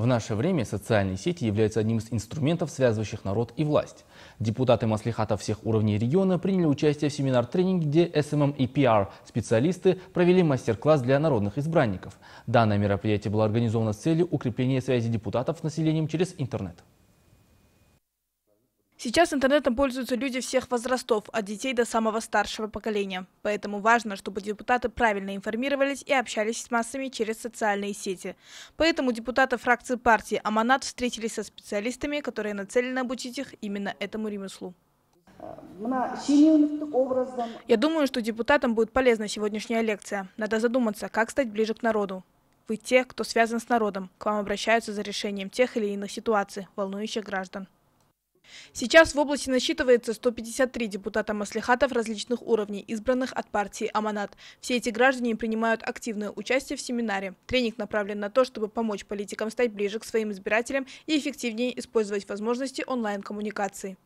В наше время социальные сети являются одним из инструментов, связывающих народ и власть. Депутаты маслихата всех уровней региона приняли участие в семинар-тренинге, где SMM и PR специалисты провели мастер-класс для народных избранников. Данное мероприятие было организовано с целью укрепления связи депутатов с населением через интернет. Сейчас интернетом пользуются люди всех возрастов, от детей до самого старшего поколения. Поэтому важно, чтобы депутаты правильно информировались и общались с массами через социальные сети. Поэтому депутаты фракции партии «Аманат» встретились со специалистами, которые нацелены обучить их именно этому ремеслу. Я думаю, что депутатам будет полезна сегодняшняя лекция. Надо задуматься, как стать ближе к народу. Вы те, кто связан с народом. К вам обращаются за решением тех или иных ситуаций, волнующих граждан. Сейчас в области насчитывается 153 депутата маслихатов различных уровней, избранных от партии «Аманат». Все эти граждане принимают активное участие в семинаре. Тренинг направлен на то, чтобы помочь политикам стать ближе к своим избирателям и эффективнее использовать возможности онлайн-коммуникации.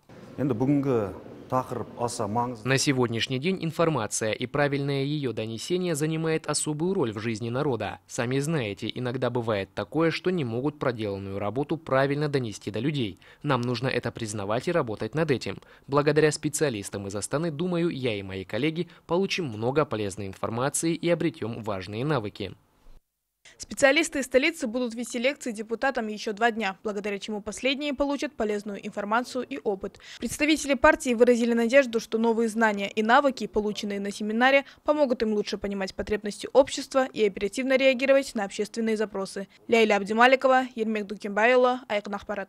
На сегодняшний день информация и правильное ее донесение занимает особую роль в жизни народа. Сами знаете, иногда бывает такое, что не могут проделанную работу правильно донести до людей. Нам нужно это признавать и работать над этим. Благодаря специалистам из Астаны, думаю, я и мои коллеги получим много полезной информации и обретем важные навыки. Специалисты из столицы будут вести лекции депутатам еще два дня, благодаря чему последние получат полезную информацию и опыт. Представители партии выразили надежду, что новые знания и навыки, полученные на семинаре, помогут им лучше понимать потребности общества и оперативно реагировать на общественные запросы. Ляйля Абдималикова, Ермек Дукимбайла, Айкнахпарат.